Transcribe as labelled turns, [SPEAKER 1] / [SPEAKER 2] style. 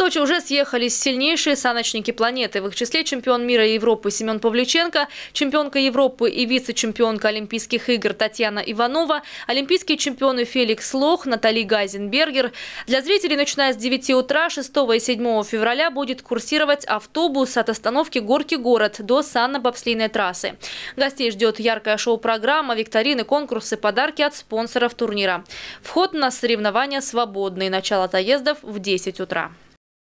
[SPEAKER 1] Сочи уже съехались сильнейшие саночники планеты. В их числе чемпион мира и Европы Семен Павлюченко, чемпионка Европы и вице-чемпионка Олимпийских игр Татьяна Иванова, олимпийские чемпионы Феликс Лох, Натали Газенбергер. Для зрителей, начиная с 9 утра 6 и 7 февраля будет курсировать автобус от остановки Горки город до санно-бобслейной трассы. Гостей ждет яркая шоу-программа, викторины, конкурсы, подарки от спонсоров турнира. Вход на соревнования свободный. Начало заездов в 10 утра.